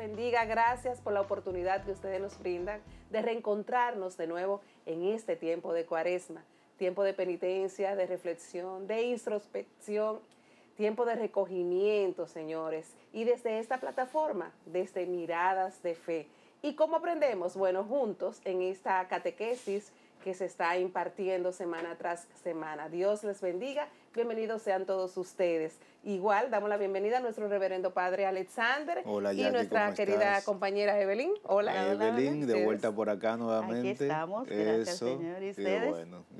bendiga. Gracias por la oportunidad que ustedes nos brindan de reencontrarnos de nuevo en este tiempo de cuaresma, tiempo de penitencia, de reflexión, de introspección, tiempo de recogimiento, señores, y desde esta plataforma, desde miradas de fe. ¿Y cómo aprendemos? Bueno, juntos en esta catequesis que se está impartiendo semana tras semana. Dios les bendiga. Bienvenidos sean todos ustedes. Igual damos la bienvenida a nuestro reverendo padre Alexander hola, y nuestra querida compañera Evelyn. Hola, Evelyn, de vuelta por acá nuevamente. Aquí estamos, gracias Eso, Señor. ¿Y ustedes?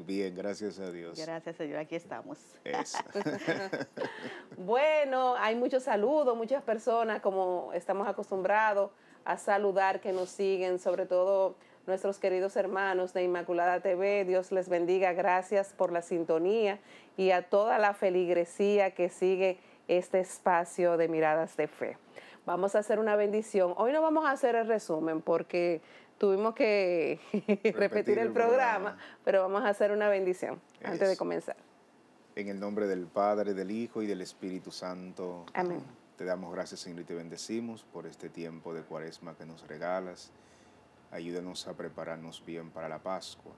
bien, gracias a Dios. Gracias, Señor, aquí estamos. bueno, hay muchos saludos, muchas personas como estamos acostumbrados a saludar que nos siguen, sobre todo nuestros queridos hermanos de Inmaculada TV. Dios les bendiga. Gracias por la sintonía y a toda la feligresía que sigue este espacio de miradas de fe. Vamos a hacer una bendición. Hoy no vamos a hacer el resumen porque tuvimos que repetir, el, programa, pero vamos a hacer una bendición antes de comenzar. En el nombre del Padre, del Hijo y del Espíritu Santo. Amén. Te damos gracias, Señor, y te bendecimos por este tiempo de cuaresma que nos regalas Ayúdanos a prepararnos bien para la Pascua.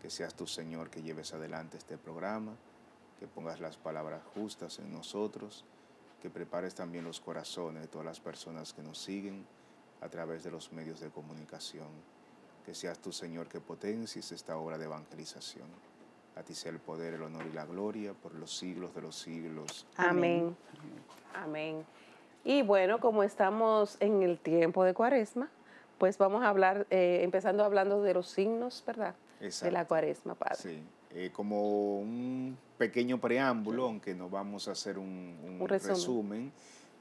Que seas tu Señor que lleves adelante este programa, que pongas las palabras justas en nosotros, que prepares también los corazones de todas las personas que nos siguen a través de los medios de comunicación. Que seas tu Señor que potencies esta obra de evangelización. A ti sea el poder, el honor y la gloria por los siglos de los siglos. Amén. Amén. Y bueno, como estamos en el tiempo de Cuaresma, pues vamos a hablar, eh, empezando hablando de los signos, ¿verdad? Exacto. De la cuaresma, Padre. Sí, eh, como un pequeño preámbulo, aunque no vamos a hacer un, resumen.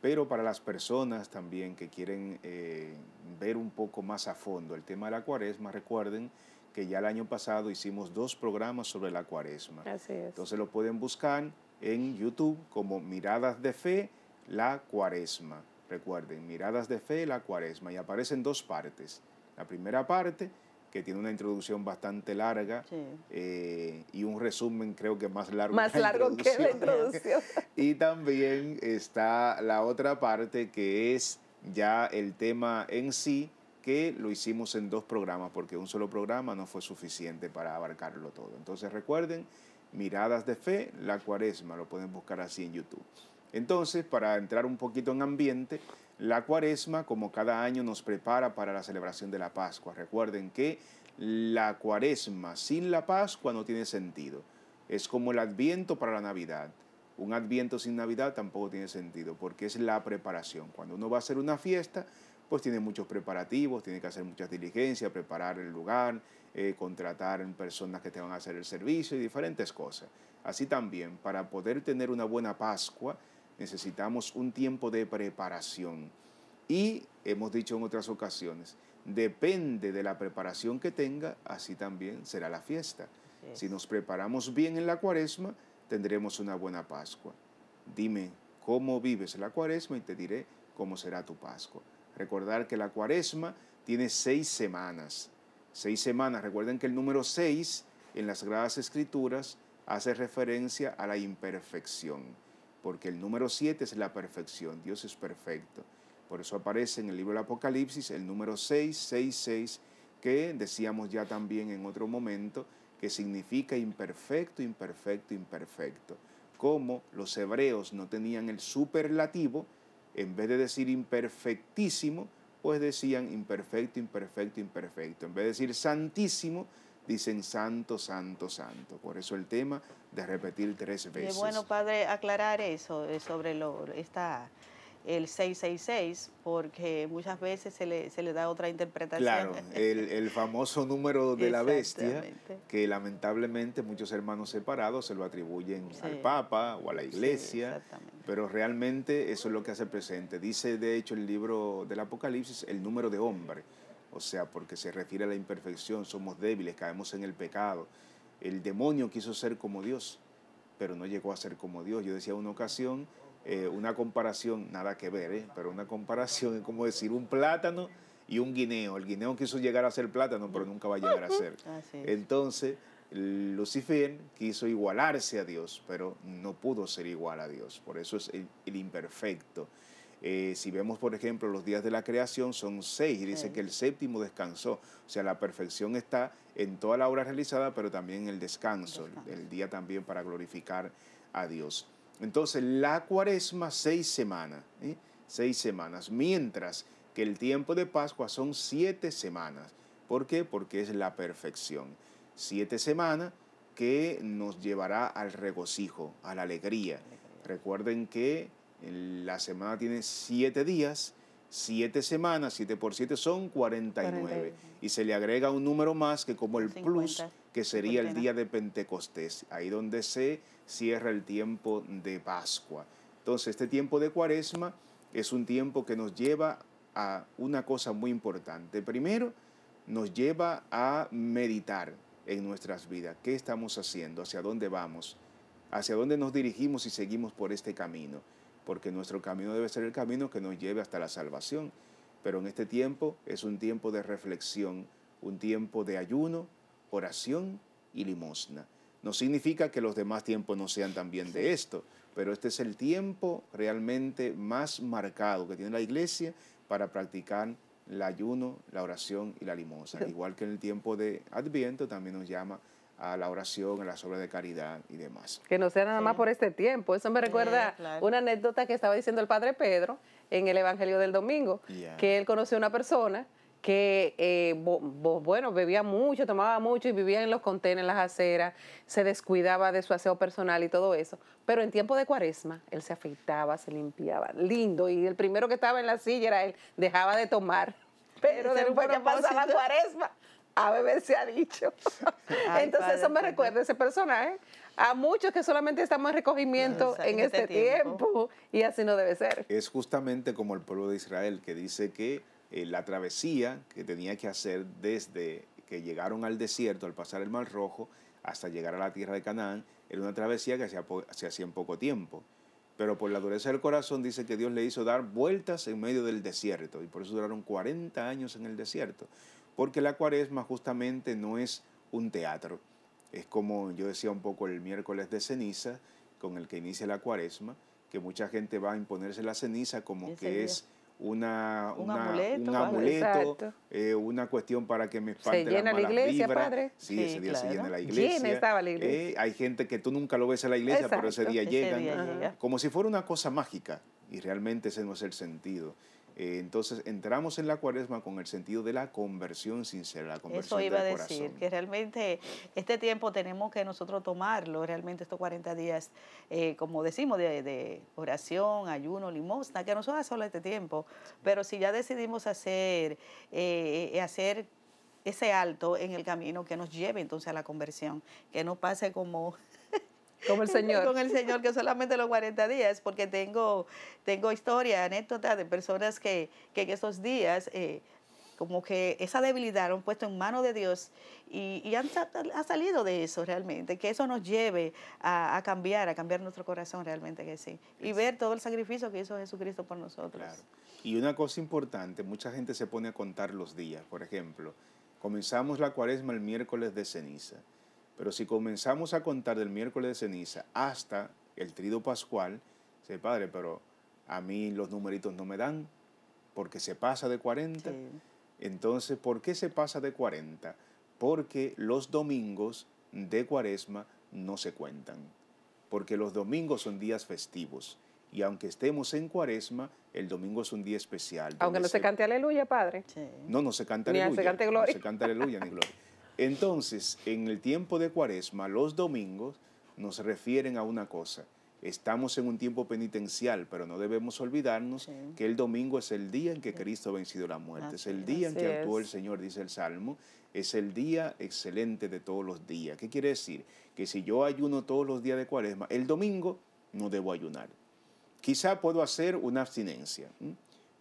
pero para las personas también que quieren eh, ver un poco más a fondo el tema de la cuaresma, recuerden que ya el año pasado hicimos dos programas sobre la cuaresma. Así es. Entonces lo pueden buscar en YouTube como Miradas de Fe, la cuaresma. Recuerden, miradas de fe, la cuaresma, y aparecen dos partes. La primera parte, que tiene una introducción bastante larga eh, y un resumen creo que más largo. Más largo que la introducción. y también está la otra parte que es ya el tema en sí, que lo hicimos en dos programas, porque un solo programa no fue suficiente para abarcarlo todo. Entonces recuerden, miradas de fe, la cuaresma, lo pueden buscar así en YouTube. Entonces, para entrar un poquito en ambiente, la cuaresma, como cada año, nos prepara para la celebración de la Pascua. Recuerden que la cuaresma sin la Pascua no tiene sentido. Es como el adviento para la Navidad. Un adviento sin Navidad tampoco tiene sentido porque es la preparación. Cuando uno va a hacer una fiesta, pues tiene muchos preparativos, tiene que hacer muchas diligencias, preparar el lugar, eh, contratar personas que te van a hacer el servicio y diferentes cosas. Así también, para poder tener una buena Pascua, necesitamos un tiempo de preparación. Y hemos dicho en otras ocasiones, depende de la preparación que tenga, así también será la fiesta. Si nos preparamos bien en la cuaresma, tendremos una buena Pascua. Dime cómo vives la cuaresma y te diré cómo será tu Pascua. Recordar que la cuaresma tiene seis semanas. Seis semanas. Recuerden que el número seis en las Sagradas Escrituras hace referencia a la imperfección porque el número 7 es la perfección, Dios es perfecto. Por eso aparece en el libro del Apocalipsis el número 666, que decíamos ya también en otro momento, que significa imperfecto, imperfecto, imperfecto. Como los hebreos no tenían el superlativo, en vez de decir imperfectísimo, pues decían imperfecto, imperfecto, imperfecto. En vez de decir santísimo, dicen santo, santo, santo. Por eso el tema de repetir tres veces. Es bueno, padre, aclarar eso eh, sobre lo, esta, el 666, porque muchas veces se le, se le da otra interpretación. Claro, el, famoso número de la bestia, que lamentablemente muchos hermanos separados se lo atribuyen al Papa o a la Iglesia, pero realmente eso es lo que hace presente. Dice, de hecho, el libro del Apocalipsis, el número de hombre o sea, porque se refiere a la imperfección, somos débiles, caemos en el pecado. El demonio quiso ser como Dios, pero no llegó a ser como Dios. Yo decía una ocasión, eh, una comparación, nada que ver, ¿eh? pero una comparación es como decir un plátano y un guineo. El guineo quiso llegar a ser plátano, pero nunca va a llegar a ser. Entonces, Lucifer quiso igualarse a Dios, pero no pudo ser igual a Dios. Por eso es el imperfecto. Eh, si vemos, por ejemplo, los días de la creación son seis y dice que el séptimo descansó. O sea, la perfección está en toda la obra realizada, pero también en el descanso, El, día también para glorificar a Dios. Entonces, la cuaresma, seis semanas, ¿eh? seis semanas, mientras que el tiempo de Pascua son siete semanas. ¿Por qué? Porque es la perfección. Siete semanas que nos llevará al regocijo, a la alegría. Recuerden que la semana tiene siete días, siete semanas, siete por siete son 49. Y se le agrega un número más que como el plus, que sería el día de Pentecostés, ahí donde se cierra el tiempo de Pascua. Entonces, este tiempo de Cuaresma es un tiempo que nos lleva a una cosa muy importante. Primero, nos lleva a meditar en nuestras vidas. ¿Qué estamos haciendo? ¿Hacia dónde vamos? ¿Hacia dónde nos dirigimos y seguimos por este camino? porque nuestro camino debe ser el camino que nos lleve hasta la salvación. Pero en este tiempo es un tiempo de reflexión, un tiempo de ayuno, oración y limosna. No significa que los demás tiempos no sean también de esto, pero este es el tiempo realmente más marcado que tiene la iglesia para practicar el ayuno, la oración y la limosna. Igual que en el tiempo de Adviento también nos llama a la oración, a las obras de caridad y demás. Que no sea nada más por este tiempo. Eso me recuerda una anécdota que estaba diciendo el padre Pedro en el Evangelio del Domingo, que él conoció a una persona que, eh, bueno, bebía mucho, tomaba mucho y vivía en los contenedores, en las aceras, se descuidaba de su aseo personal y todo eso. Pero en tiempo de cuaresma, él se afeitaba, se limpiaba, lindo. Y el primero que estaba en la silla era él, dejaba de tomar. Pero después que pasaba cuaresma, a beber se ha dicho. Entonces eso me recuerda a ese personaje. ¿eh? A muchos que solamente estamos en recogimiento en este, tiempo. y así no debe ser. Es justamente como el pueblo de Israel que dice que eh, la travesía que tenía que hacer desde que llegaron al desierto, al pasar el Mar Rojo, hasta llegar a la tierra de Canaán, era una travesía que se hacía en poco tiempo. Pero por la dureza del corazón dice que Dios le hizo dar vueltas en medio del desierto y por eso duraron 40 años en el desierto porque la cuaresma justamente no es un teatro. Es como yo decía un poco el miércoles de ceniza, con el que inicia la cuaresma, que mucha gente va a imponerse la ceniza como que es una, un una, amuleto, un amuleto eh, una cuestión para que me espante se llena la iglesia, Padre. Sí, ese día se llena la iglesia. Llena estaba la iglesia. Eh, hay gente que tú nunca lo ves en la iglesia, pero ese día llegan. Como si fuera una cosa mágica, y realmente ese no es el sentido. Eh, entonces entramos en la cuaresma con el sentido de la conversión sincera, la conversión Eso iba a decir, que realmente este tiempo tenemos que nosotros tomarlo, realmente estos 40 días, eh, como decimos, de, oración, ayuno, limosna, que no son solo este tiempo, pero si ya decidimos hacer, eh, hacer ese alto en el camino que nos lleve entonces a la conversión, que no pase como como el Señor. Con el Señor, que solamente los 40 días, porque tengo, tengo historia, anécdota de personas que, que en esos días, eh, como que esa debilidad han puesto en manos de Dios y, han, ha salido de eso realmente, que eso nos lleve a, a, cambiar, a cambiar nuestro corazón realmente que sí, y ver todo el sacrificio que hizo Jesucristo por nosotros. Claro. Y una cosa importante, mucha gente se pone a contar los días, por ejemplo, comenzamos la cuaresma el miércoles de ceniza pero si comenzamos a contar del miércoles de ceniza hasta el trido pascual, dice, padre, pero a mí los numeritos no me dan porque se pasa de 40. Entonces, ¿por qué se pasa de 40? Porque los domingos de cuaresma no se cuentan, porque los domingos son días festivos. Y aunque estemos en cuaresma, el domingo es un día especial. Aunque no se, cante aleluya, Padre. No, no se canta ni aleluya. Se cante No se canta aleluya ni gloria. Entonces, en el tiempo de cuaresma, los domingos nos refieren a una cosa. Estamos en un tiempo penitencial, pero no debemos olvidarnos que el domingo es el día en que Cristo ha vencido la muerte, es el día en que actuó el Señor, dice el Salmo, es el día excelente de todos los días. ¿Qué quiere decir? Que si yo ayuno todos los días de cuaresma, el domingo no debo ayunar. Quizá puedo hacer una abstinencia,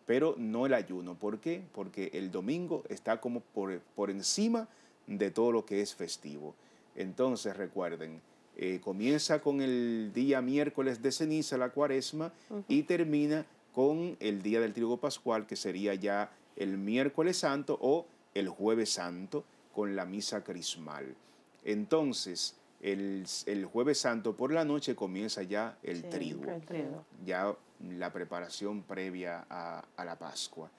pero no el ayuno. ¿Por qué? Porque el domingo está como por, por encima de de todo lo que es festivo. Entonces, recuerden, eh, comienza con el día miércoles de ceniza, la cuaresma, y termina con el día del trigo pascual, que sería ya el miércoles santo o el jueves santo, con la misa crismal. Entonces, el, jueves santo por la noche comienza ya el, trigo, ya la preparación previa a, a la Pascua.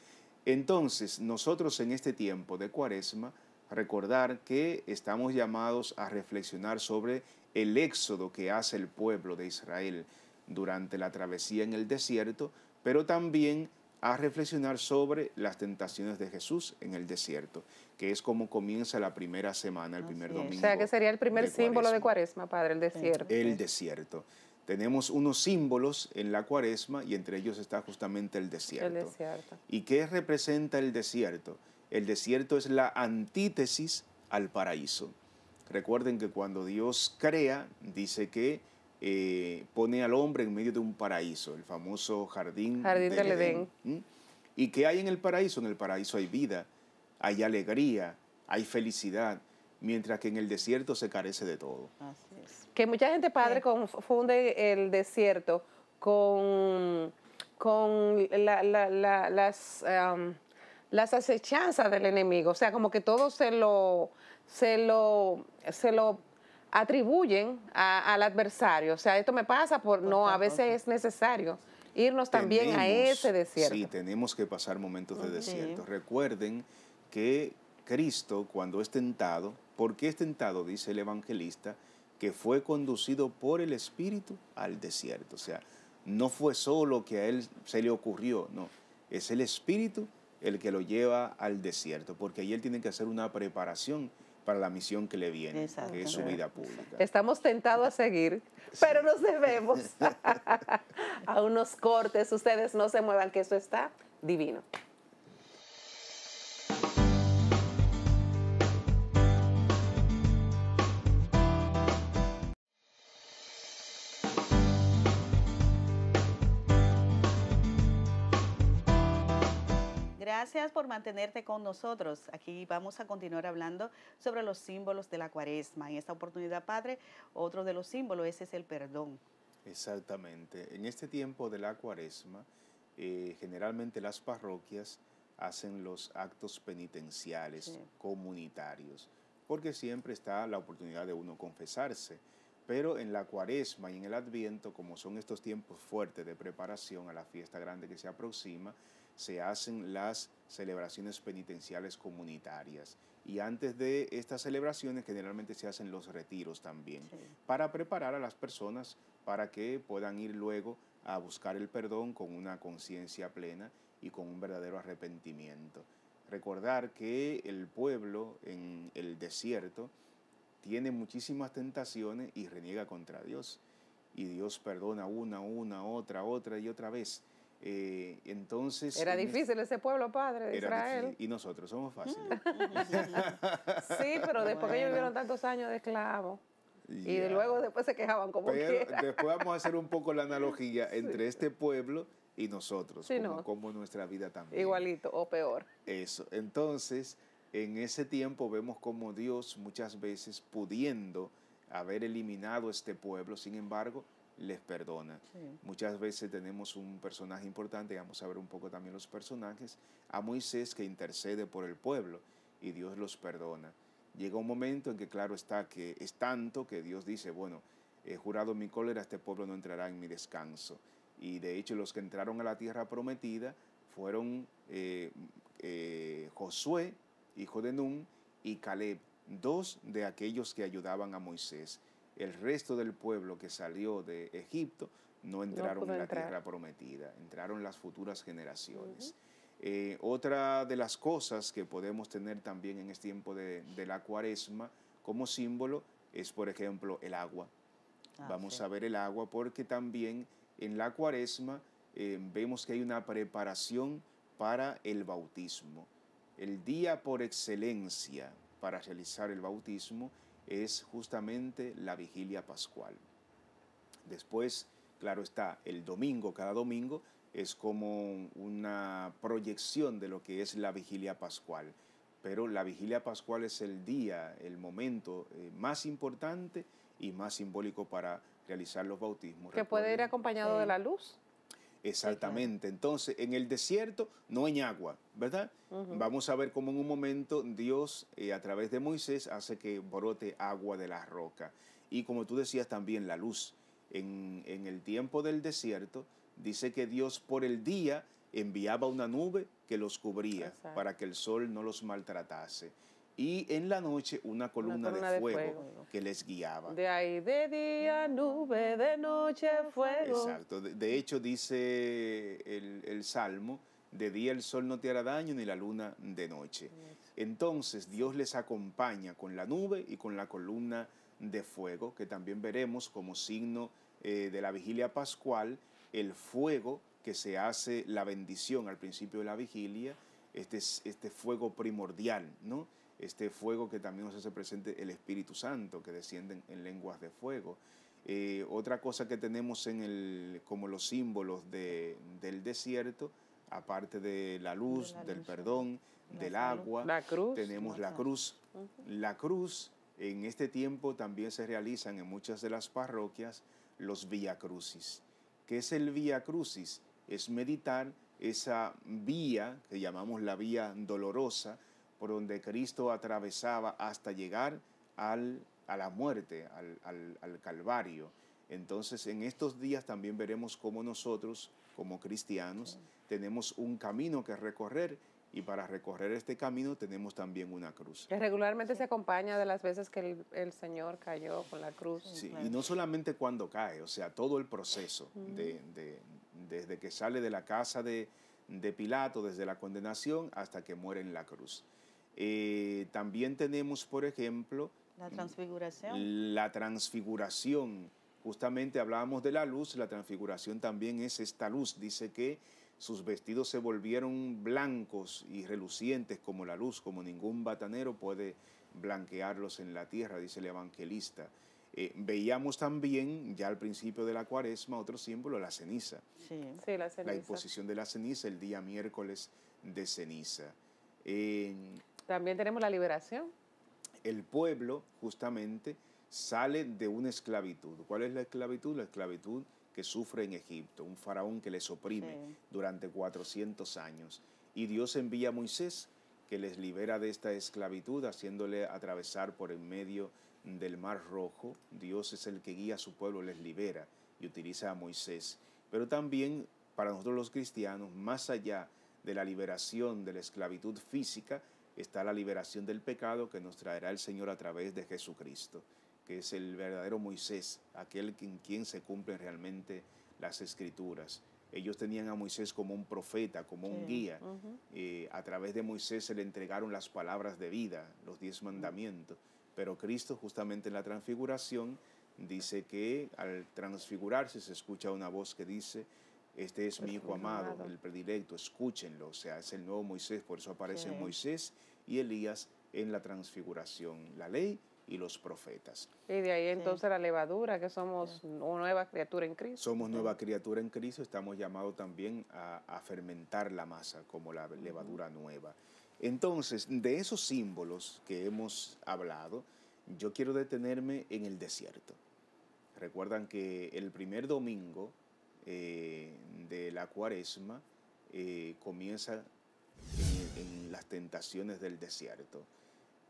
Entonces, nosotros en este tiempo de cuaresma, recordar que estamos llamados a reflexionar sobre el éxodo que hace el pueblo de Israel durante la travesía en el desierto, pero también a reflexionar sobre las tentaciones de Jesús en el desierto, que es como comienza la primera semana, el primer domingo. O sea, que sería el primer símbolo de cuaresma, Padre, el desierto. El desierto. Tenemos unos símbolos en la cuaresma y entre ellos está justamente el desierto. El desierto. ¿Y qué representa el desierto? El desierto es la antítesis al paraíso. Recuerden que cuando Dios crea, dice que eh, pone al hombre en medio de un paraíso, el famoso jardín, jardín del, Edén. ¿Y qué hay en el paraíso? En el paraíso hay vida, hay alegría, hay felicidad, mientras que en el desierto se carece de todo. Que mucha gente, padre, confunde el desierto con, con las las acechanzas del enemigo. O sea, como que todo se lo, se lo, se lo atribuyen al adversario. O sea, esto me pasa por no, a veces es necesario irnos también a ese desierto. Sí, tenemos que pasar momentos de desierto. Recuerden que Cristo, cuando es tentado, ¿por qué es tentado? Dice el evangelista, que fue conducido por el Espíritu al desierto. O sea, no fue solo que a él se le ocurrió, no, es el Espíritu el que lo lleva al desierto, porque ahí él tiene que hacer una preparación para la misión que le viene, que es su vida pública. Estamos tentados a seguir, pero nos debemos a unos cortes. Ustedes no se muevan, que eso está divino. Gracias por mantenerte con nosotros. Aquí vamos a continuar hablando sobre los símbolos de la cuaresma. En esta oportunidad, Padre, otro de los símbolos es el perdón. Exactamente. En este tiempo de la cuaresma, eh, generalmente las parroquias hacen los actos penitenciales comunitarios, porque siempre está la oportunidad de uno confesarse. Pero en la cuaresma y en el adviento, como son estos tiempos fuertes de preparación a la fiesta grande que se aproxima, se hacen las celebraciones penitenciales comunitarias. Y antes de estas celebraciones generalmente se hacen los retiros también, para preparar a las personas para que puedan ir luego a buscar el perdón con una conciencia plena y con un verdadero arrepentimiento. Recordar que el pueblo en el desierto tiene muchísimas tentaciones y reniega contra Dios. Y Dios perdona una, una, otra, otra y otra vez eh, entonces... Era difícil ese pueblo, padre, de Israel. Y nosotros somos fáciles. sí, pero después que ellos vivieron tantos años de esclavos. Y luego después se quejaban como después vamos a hacer un poco la analogía entre este pueblo y nosotros, sí, como, nuestra vida también. Igualito o peor. Eso. Entonces, en ese tiempo vemos como Dios muchas veces pudiendo haber eliminado este pueblo, sin embargo, les perdona. Muchas veces tenemos un personaje importante, vamos a ver un poco también los personajes, a Moisés que intercede por el pueblo y Dios los perdona. Llega un momento en que claro está que es tanto que Dios dice, bueno, he jurado mi cólera, este pueblo no entrará en mi descanso. Y de hecho los que entraron a la tierra prometida fueron eh, eh, Josué, hijo de Nun, y Caleb, dos de aquellos que ayudaban a Moisés el resto del pueblo que salió de Egipto no entraron en la tierra prometida, entraron las futuras generaciones. Eh, otra de las cosas que podemos tener también en este tiempo de, la cuaresma como símbolo es, por ejemplo, el agua. Ah, Vamos a ver el agua porque también en la cuaresma eh, vemos que hay una preparación para el bautismo. El día por excelencia para realizar el bautismo es justamente la vigilia pascual. Después, claro está, el domingo, cada domingo, es como una proyección de lo que es la vigilia pascual. Pero la vigilia pascual es el día, el momento eh, más importante y más simbólico para realizar los bautismos. Que puede ir acompañado de la luz. Exactamente. Entonces, en el desierto no hay agua, ¿verdad? Vamos a ver cómo en un momento Dios, eh, a través de Moisés, hace que brote agua de la roca. Y como tú decías también, la luz. En, el tiempo del desierto, dice que Dios por el día enviaba una nube que los cubría para que el sol no los maltratase y en la noche una columna, de, fuego que les guiaba. De ahí de día nube, de noche fuego. Exacto. De, hecho dice el, el, Salmo, de día el sol no te hará daño ni la luna de noche. Entonces Dios les acompaña con la nube y con la columna de fuego, que también veremos como signo eh, de la vigilia pascual, el fuego que se hace la bendición al principio de la vigilia, este, este fuego primordial, ¿no? este fuego que también nos hace presente el Espíritu Santo, que descienden en lenguas de fuego. Eh, otra cosa que tenemos en el, como los símbolos del desierto, aparte de la luz, del perdón, del agua, la cruz, tenemos la cruz. La cruz, en este tiempo también se realizan en muchas de las parroquias los Via Crucis. ¿Qué es el Via Crucis? Es meditar esa vía que llamamos la vía dolorosa, por donde Cristo atravesaba hasta llegar al, a la muerte, al, al, Calvario. Entonces, en estos días también veremos cómo nosotros, como cristianos, tenemos un camino que recorrer y para recorrer este camino tenemos también una cruz. Que regularmente se acompaña de las veces que el, el Señor cayó con la cruz. Sí, y no solamente cuando cae, o sea, todo el proceso, de, de, desde que sale de la casa de, de Pilato, desde la condenación hasta que muere en la cruz. Eh, también tenemos, por ejemplo, la transfiguración. La transfiguración. Justamente hablábamos de la luz, la transfiguración también es esta luz. Dice que sus vestidos se volvieron blancos y relucientes como la luz, como ningún batanero puede blanquearlos en la tierra, dice el evangelista. Eh, veíamos también, ya al principio de la cuaresma, otro símbolo, la ceniza. Sí, la imposición de la ceniza el día miércoles de ceniza. Eh, también tenemos la liberación. El pueblo, justamente, sale de una esclavitud. ¿Cuál es la esclavitud? La esclavitud que sufre en Egipto, un faraón que les oprime durante 400 años. Y Dios envía a Moisés que les libera de esta esclavitud, haciéndole atravesar por en medio del Mar Rojo. Dios es el que guía a su pueblo, les libera y utiliza a Moisés. Pero también para nosotros los cristianos, más allá de la liberación de la esclavitud física, está la liberación del pecado que nos traerá el Señor a través de Jesucristo, que es el verdadero Moisés, aquel en quien se cumplen realmente las escrituras. Ellos tenían a Moisés como un profeta, como un guía. Eh, a través de Moisés se le entregaron las palabras de vida, los diez mandamientos. Pero Cristo justamente en la transfiguración dice que al transfigurarse se escucha una voz que dice, este es mi hijo amado, el predilecto, escúchenlo, o sea, es el nuevo Moisés, por eso aparecen Moisés y Elías en la transfiguración, la ley y los profetas. Y de ahí entonces la levadura, que somos una nueva criatura en Cristo. Somos nueva criatura en Cristo, estamos llamados también a, fermentar la masa como la levadura nueva. Entonces, de esos símbolos que hemos hablado, yo quiero detenerme en el desierto. Recuerdan que el primer domingo eh, de la cuaresma eh, comienza en, las tentaciones del desierto.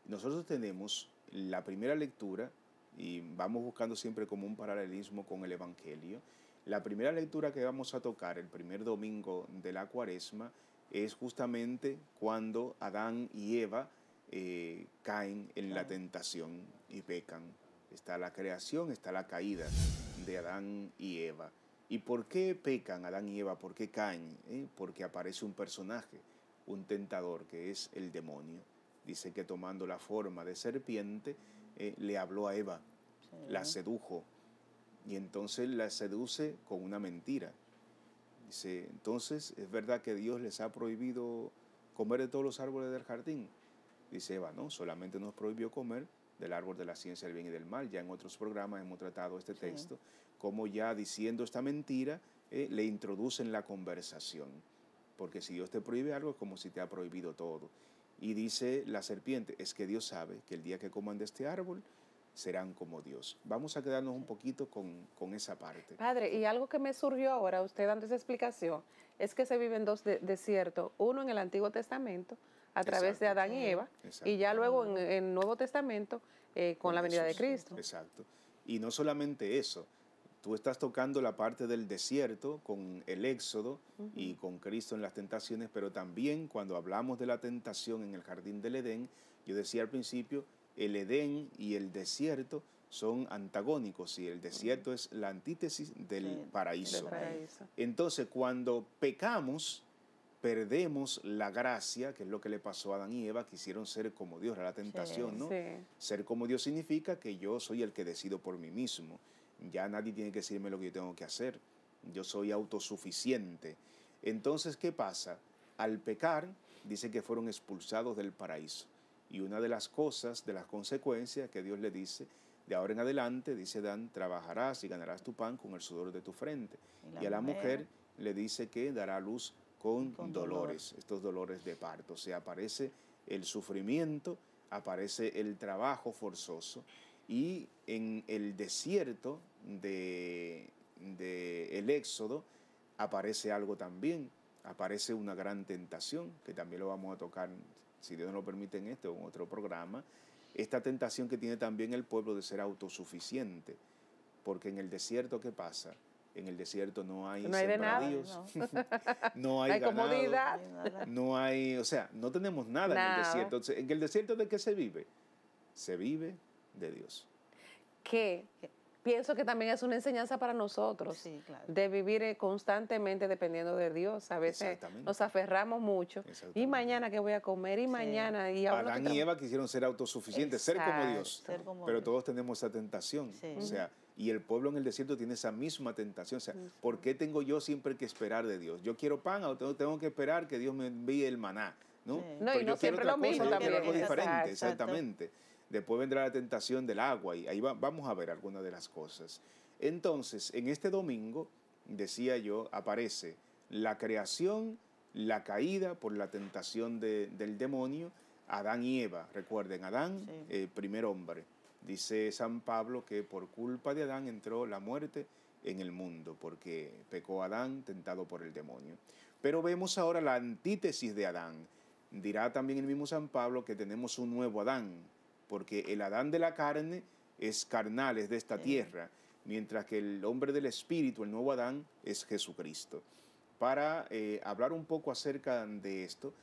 Nosotros tenemos la primera lectura, y vamos buscando siempre como un paralelismo con el Evangelio. La primera lectura que vamos a tocar el primer domingo de la cuaresma es justamente cuando Adán y Eva eh, caen en la tentación y pecan. Está la creación, está la caída de Adán y Eva. ¿Y por qué pecan Adán y Eva? ¿Por qué caen? ¿Eh? Porque aparece un personaje, un tentador, que es el demonio. Dice que tomando la forma de serpiente, eh, le habló a Eva, la sedujo. Y entonces la seduce con una mentira. Dice, entonces es verdad que Dios les ha prohibido comer de todos los árboles del jardín. Dice Eva, no, solamente nos prohibió comer del árbol de la ciencia del bien y del mal. Ya en otros programas hemos tratado este texto, como ya diciendo esta mentira, eh, le introducen la conversación. Porque si Dios te prohíbe algo es como si te ha prohibido todo. Y dice la serpiente, es que Dios sabe que el día que coman de este árbol serán como Dios. Vamos a quedarnos un poquito con, esa parte. Padre, y algo que me surgió ahora, usted dando esa explicación, es que se viven dos desiertos, uno en el Antiguo Testamento, a través de Adán y Eva, y ya luego en el Nuevo Testamento eh, con, la venida de Cristo. Exacto. Y no solamente eso, tú estás tocando la parte del desierto con el éxodo y con Cristo en las tentaciones, pero también cuando hablamos de la tentación en el jardín del Edén, yo decía al principio, el Edén y el desierto son antagónicos y el desierto es la antítesis del paraíso. Entonces, cuando pecamos, perdemos la gracia, que es lo que le pasó a Adán y Eva, quisieron ser como Dios, era la tentación, ¿no? Ser como Dios significa que yo soy el que decido por mí mismo. Ya nadie tiene que decirme lo que yo tengo que hacer. Yo soy autosuficiente. Entonces, ¿qué pasa? Al pecar, dice que fueron expulsados del paraíso. Y una de las cosas, de las consecuencias que Dios le dice, de ahora en adelante, dice Dan, trabajarás y ganarás tu pan con el sudor de tu frente. Y, a la mujer, mujer le dice que dará luz con, dolores, estos dolores de parto. O sea, aparece el sufrimiento, aparece el trabajo forzoso y en el desierto de, Éxodo aparece algo también, aparece una gran tentación, que también lo vamos a tocar, si Dios nos lo permite, en este o en otro programa, esta tentación que tiene también el pueblo de ser autosuficiente, porque en el desierto, ¿qué pasa? en el desierto no hay, no no. hay, comodidad. no hay, o sea, no tenemos nada, en el desierto. en el desierto de qué se vive? Se vive de Dios. Que pienso que también es una enseñanza para nosotros de vivir eh, constantemente dependiendo de Dios. A veces nos aferramos mucho. Y mañana ¿qué voy a comer, y mañana. Y Adán y Eva quisieron ser autosuficientes, ser como Dios. pero todos tenemos esa tentación. O sea, y el pueblo en el desierto tiene esa misma tentación. O sea, ¿por qué tengo yo siempre que esperar de Dios? Yo quiero pan, o tengo que esperar que Dios me envíe el maná. No, no y yo no siempre lo mismo también. algo diferente, exactamente. Después vendrá la tentación del agua y ahí vamos a ver algunas de las cosas. Entonces, en este domingo, decía yo, aparece la creación, la caída por la tentación de, del demonio, Adán y Eva. Recuerden, Adán, eh, primer hombre. Dice San Pablo que por culpa de Adán entró la muerte en el mundo, porque pecó Adán tentado por el demonio. Pero vemos ahora la antítesis de Adán. Dirá también el mismo San Pablo que tenemos un nuevo Adán, porque el Adán de la carne es carnal, es de esta tierra, mientras que el hombre del espíritu, el nuevo Adán, es Jesucristo. Para eh, hablar un poco acerca de esto,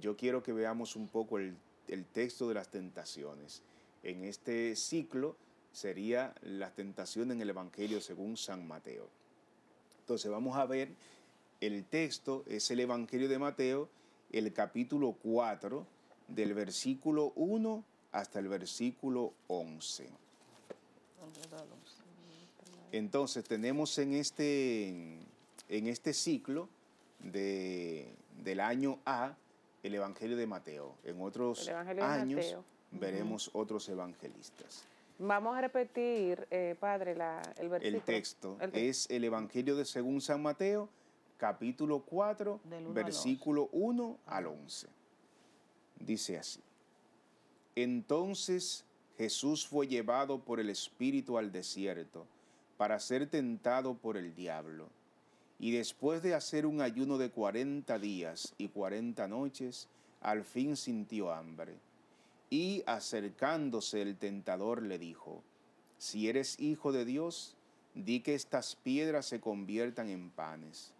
yo quiero que veamos un poco el, el texto de las tentaciones en este ciclo sería la tentación en el Evangelio según San Mateo. Entonces vamos a ver, el texto es el Evangelio de Mateo, el capítulo 4, del versículo 1 hasta el versículo 11. Entonces tenemos en este, en este ciclo del año A el Evangelio de Mateo. En otros años veremos otros evangelistas. Vamos a repetir, eh, Padre, el versículo. El texto es el Evangelio de según San Mateo, capítulo 4, versículo 1 al 11. Dice así. Entonces Jesús fue llevado por el Espíritu al desierto para ser tentado por el diablo. Y después de hacer un ayuno de cuarenta días y cuarenta noches, al fin sintió hambre. Y acercándose el tentador le dijo, Si eres hijo de Dios, di que estas piedras se conviertan en panes.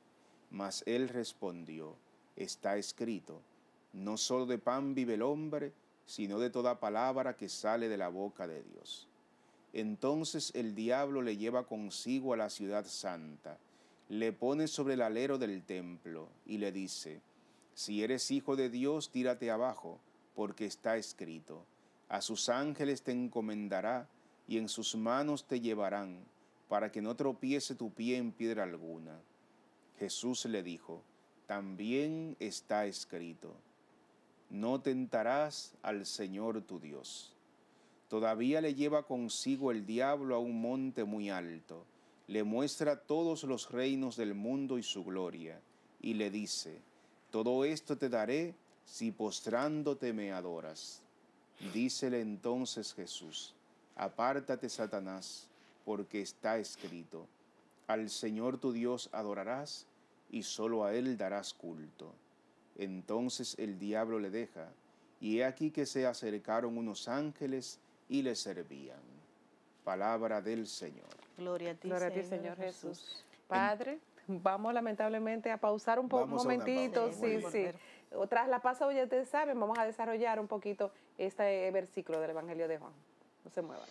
Mas él respondió, Está escrito, no solo de pan vive el hombre, sino de toda palabra que sale de la boca de Dios. Entonces el diablo le lleva consigo a la ciudad santa, le pone sobre el alero del templo y le dice, Si eres hijo de Dios, tírate abajo porque está escrito, a sus ángeles te encomendará y en sus manos te llevarán, para que no tropiece tu pie en piedra alguna. Jesús le dijo, también está escrito, no tentarás al Señor tu Dios. Todavía le lleva consigo el diablo a un monte muy alto, le muestra todos los reinos del mundo y su gloria, y le dice, todo esto te daré si postrándote me adoras. Dícele entonces Jesús, apártate Satanás, porque está escrito, al Señor tu Dios adorarás y solo a Él darás culto. Entonces el diablo le deja, y he aquí que se acercaron unos ángeles y le servían. Palabra del Señor. Gloria a ti, Señor, Jesús. Padre, vamos lamentablemente a pausar un, poco, momentito, sí, sí o tras la pasa ustedes saben, vamos a desarrollar un poquito este versículo del Evangelio de Juan. No se muevan.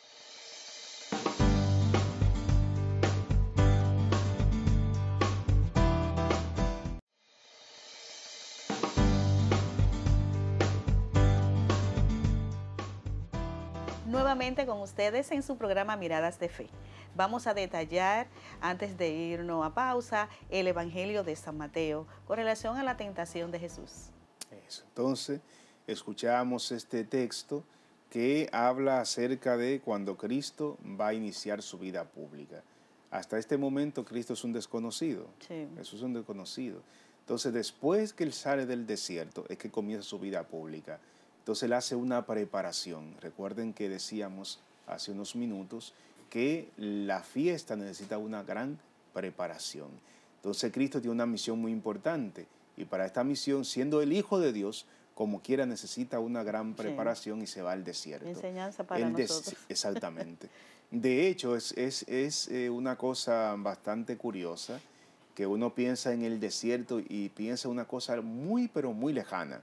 Nuevamente con ustedes en su programa Miradas de Fe. Vamos a detallar, antes de irnos a pausa, el Evangelio de San Mateo con relación a la tentación de Jesús. Entonces, escuchamos este texto que habla acerca de cuando Cristo va a iniciar su vida pública. Hasta este momento Cristo es un desconocido. Jesús es un desconocido. Entonces, después que él sale del desierto, es que comienza su vida pública. Entonces, él hace una preparación. Recuerden que decíamos hace unos minutos que la fiesta necesita una gran preparación. Entonces Cristo tiene una misión muy importante y para esta misión, siendo el Hijo de Dios, como quiera necesita una gran preparación y se va al desierto. Enseñanza para el nosotros. Exactamente. De hecho, es, eh, una cosa bastante curiosa que uno piensa en el desierto y piensa una cosa muy, pero muy lejana.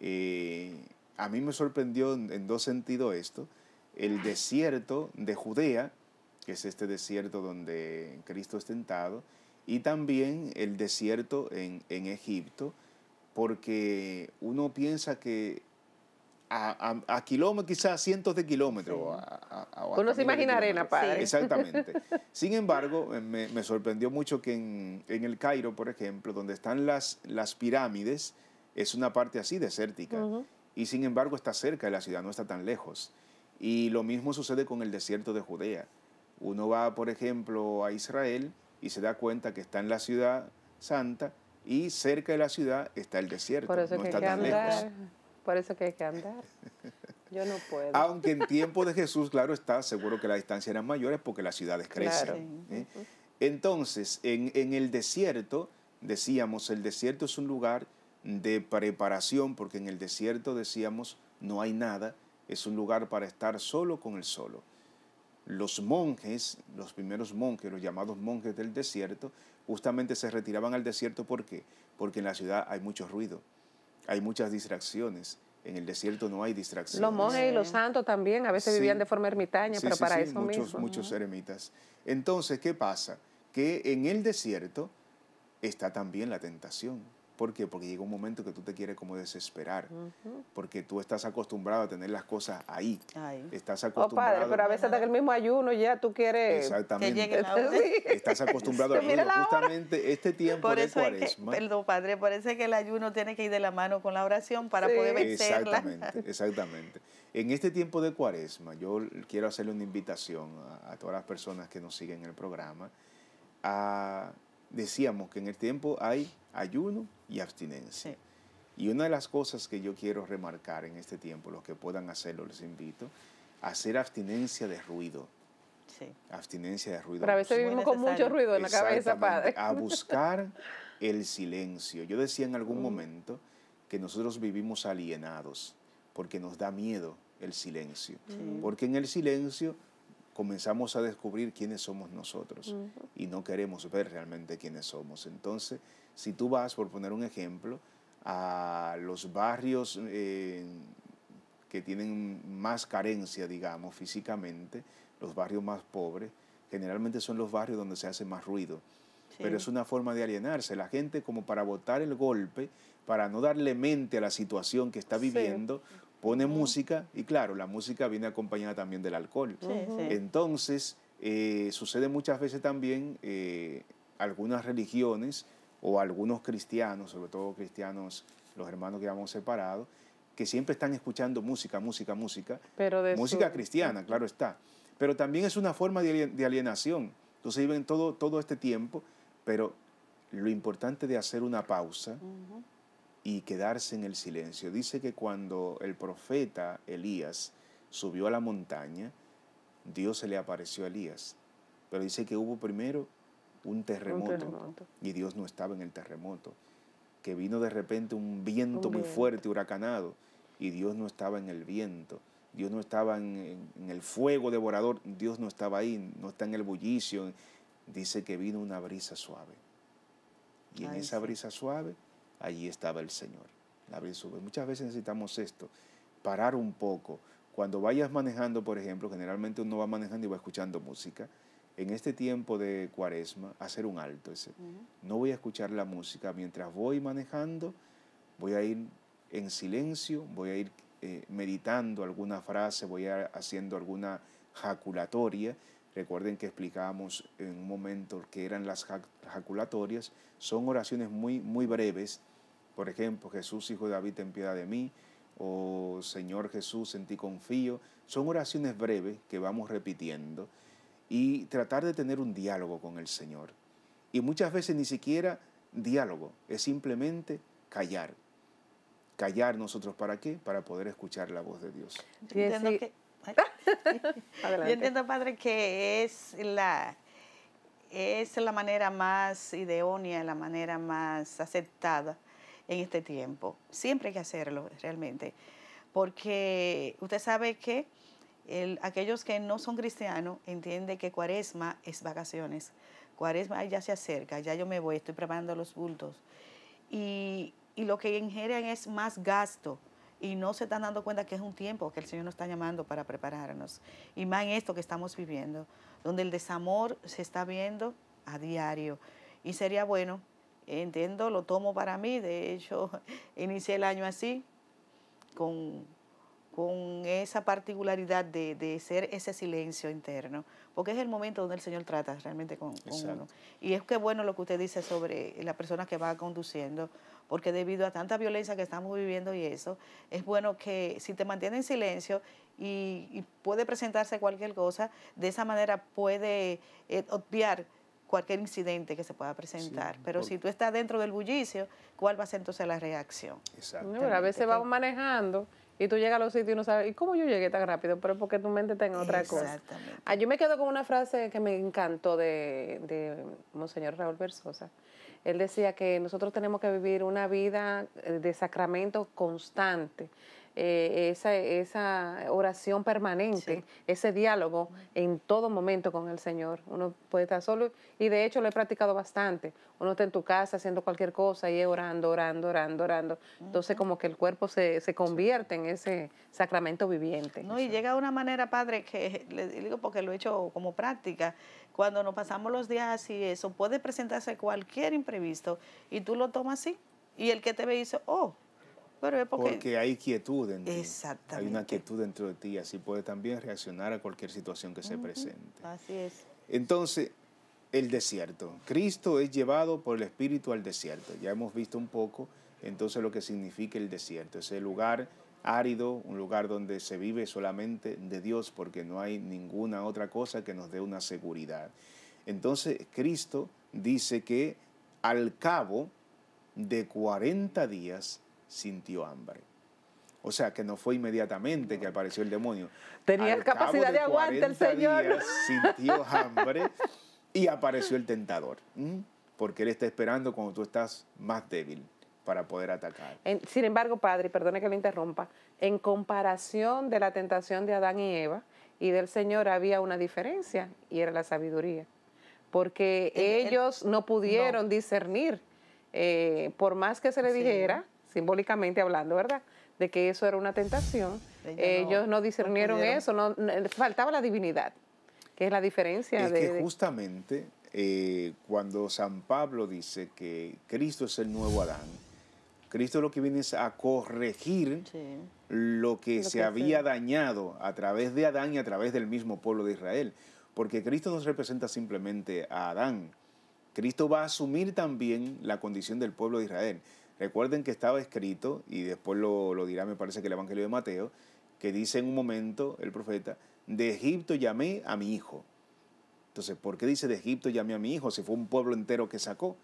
Eh, a mí me sorprendió en dos sentidos esto el desierto de Judea, que es este desierto donde Cristo es tentado, y también el desierto en, Egipto, porque uno piensa que a, a, a kilómetros, quizás cientos de kilómetros. uno se imagina arena, padre. Exactamente. Sin embargo, me, sorprendió mucho que en, el Cairo, por ejemplo, donde están las, las pirámides, es una parte así desértica. Y sin embargo está cerca de la ciudad, no está tan lejos. Y lo mismo sucede con el desierto de Judea. Uno va, por ejemplo, a Israel y se da cuenta que está en la ciudad santa y cerca de la ciudad está el desierto. Por eso no que está hay que andar. Lejos. Por eso que hay que andar. Yo no puedo. Aunque en tiempo de Jesús, claro está, seguro que la distancia eran mayores porque las ciudades crecen. ¿eh? Entonces, en, en el desierto, decíamos, el desierto es un lugar de preparación, porque en el desierto, decíamos, no hay nada, es un lugar para estar solo con el solo. Los monjes, los primeros monjes, los llamados monjes del desierto, justamente se retiraban al desierto ¿por qué? Porque en la ciudad hay mucho ruido, hay muchas distracciones, en el desierto no hay distracciones. Los monjes y los santos también a veces vivían de forma ermitaña, pero para eso muchos, Muchos eremitas. Entonces, ¿qué pasa? Que en el desierto está también la tentación. ¿Por qué? Porque llega un momento que tú te quieres como desesperar, porque tú estás acostumbrado a tener las cosas ahí. Estás acostumbrado. Oh, padre, pero a veces en el mismo ayuno ya tú quieres Exactamente. que llegue la hora. Estás acostumbrado a Justamente este tiempo de cuaresma. perdón, padre, parece que el ayuno tiene que ir de la mano con la oración para poder vencerla. Exactamente, exactamente. En este tiempo de cuaresma, yo quiero hacerle una invitación a, a todas las personas que nos siguen en el programa a decíamos que en el tiempo hay ayuno y abstinencia. Y una de las cosas que yo quiero remarcar en este tiempo, los que puedan hacerlo, les invito, a hacer abstinencia de ruido. Abstinencia de ruido. Pero a veces vivimos con mucho ruido en la cabeza, padre. A buscar el silencio. Yo decía en algún mm. momento que nosotros vivimos alienados porque nos da miedo el silencio. Porque en el silencio comenzamos a descubrir quiénes somos nosotros y no queremos ver realmente quiénes somos. Entonces, si tú vas, por poner un ejemplo, a los barrios eh, que tienen más carencia, digamos, físicamente, los barrios más pobres, generalmente son los barrios donde se hace más ruido. Pero es una forma de alienarse. La gente como para botar el golpe, para no darle mente a la situación que está viviendo, pone música y claro, la música viene acompañada también del alcohol. Entonces, eh, sucede muchas veces también eh, algunas religiones o algunos cristianos, sobre todo cristianos, los hermanos que hemos separados que siempre están escuchando música, música, música, música cristiana, claro está. Pero también es una forma de alienación. Entonces viven todo, todo este tiempo, pero lo importante de hacer una pausa, y quedarse en el silencio. Dice que cuando el profeta Elías subió a la montaña, Dios se le apareció a Elías. Pero dice que hubo primero un terremoto, y Dios no estaba en el terremoto. Que vino de repente un viento, muy fuerte, huracanado, y Dios no estaba en el viento. Dios no estaba en, el fuego devorador, Dios no estaba ahí, no está en el bullicio. Dice que vino una brisa suave. Y en esa brisa suave allí estaba el Señor. Muchas veces necesitamos esto, parar un poco. Cuando vayas manejando, por ejemplo, generalmente uno va manejando y va escuchando música. En este tiempo de cuaresma, hacer un alto. Ese. No voy a escuchar la música. Mientras voy manejando, voy a ir en silencio, voy a ir eh, meditando alguna frase, voy a ir haciendo alguna jaculatoria. Recuerden que explicábamos en un momento que eran las jaculatorias. Son oraciones muy, muy breves por ejemplo, Jesús, Hijo de David, ten piedad de mí, o Señor Jesús, en ti confío. Son oraciones breves que vamos repitiendo y tratar de tener un diálogo con el Señor. Y muchas veces ni siquiera diálogo, es simplemente callar. Callar nosotros para qué? Para poder escuchar la voz de Dios. Yo entiendo, Padre, que es la, es la manera más ideónea, la manera más aceptada en este tiempo. Siempre hay que hacerlo, realmente. Porque usted sabe que aquellos que no son cristianos entienden que cuaresma es vacaciones. Cuaresma ya se acerca, ya yo me voy, estoy preparando los bultos. Y, y lo que ingieren es más gasto y no se están dando cuenta que es un tiempo que el Señor nos está llamando para prepararnos. Y más en esto que estamos viviendo, donde el desamor se está viendo a diario. Y sería bueno Entiendo, lo tomo para mí. De hecho, inicié el año así, con, con esa particularidad de, ser ese silencio interno, porque es el momento donde el Señor trata realmente con, uno. Y es que bueno lo que usted dice sobre la persona que va conduciendo, porque debido a tanta violencia que estamos viviendo y eso, es bueno que si te mantiene en silencio y, puede presentarse cualquier cosa, de esa manera puede eh, obviar cualquier incidente que se pueda presentar. Pero si tú estás dentro del bullicio, ¿cuál va a ser entonces la reacción? Exacto. a veces vamos manejando y tú llegas a los sitios y no sabes, ¿y cómo yo llegué tan rápido? Pero porque tu mente está en otra cosa. Ah, yo me quedo con una frase que me encantó de, de Monseñor Raúl Versosa. Él decía que nosotros tenemos que vivir una vida eh, de sacramento constante eh, esa, esa, oración permanente, ese diálogo en todo momento con el Señor. Uno puede estar solo y de hecho lo he practicado bastante. Uno está en tu casa haciendo cualquier cosa y orando, orando, orando, orando. Entonces como que el cuerpo se, convierte en ese sacramento viviente. No, y llega de una manera, padre, que le digo porque lo he hecho como práctica cuando nos pasamos los días así, eso, puede presentarse cualquier imprevisto y tú lo tomas así. Y el que te ve dice, oh, porque, hay quietud en ti. Exactamente. Hay una quietud dentro de ti, así puedes también reaccionar a cualquier situación que se presente. Así es. Entonces, el desierto. Cristo es llevado por el Espíritu al desierto. Ya hemos visto un poco entonces lo que significa el desierto. Es el lugar árido, un lugar donde se vive solamente de Dios porque no hay ninguna otra cosa que nos dé una seguridad. Entonces Cristo dice que al cabo de 40 días sintió hambre. O sea, que no fue inmediatamente que apareció el demonio. Tenía capacidad de, aguante el Señor. sintió hambre y apareció el tentador. Porque Él está esperando cuando tú estás más débil para poder atacar. sin embargo, padre, perdone que le interrumpa, en comparación de la tentación de Adán y Eva y del Señor había una diferencia y era la sabiduría, porque ellos no pudieron discernir, eh, por más que se le dijera, simbólicamente hablando, ¿verdad? De que eso era una tentación. Ellos, no, discernieron eso, no, faltaba la divinidad, que es la diferencia. Es que justamente eh, cuando San Pablo dice que Cristo es el nuevo Adán, Cristo lo que viene es a corregir lo que se había dañado a través de Adán y a través del mismo pueblo de Israel. Porque Cristo no representa simplemente a Adán. Cristo va a asumir también la condición del pueblo de Israel. Recuerden que estaba escrito, y después lo, lo dirá, me parece que el Evangelio de Mateo, que dice en un momento el profeta, de Egipto llamé a mi hijo. Entonces, ¿por qué dice de Egipto llamé a mi hijo si fue un pueblo entero que sacó?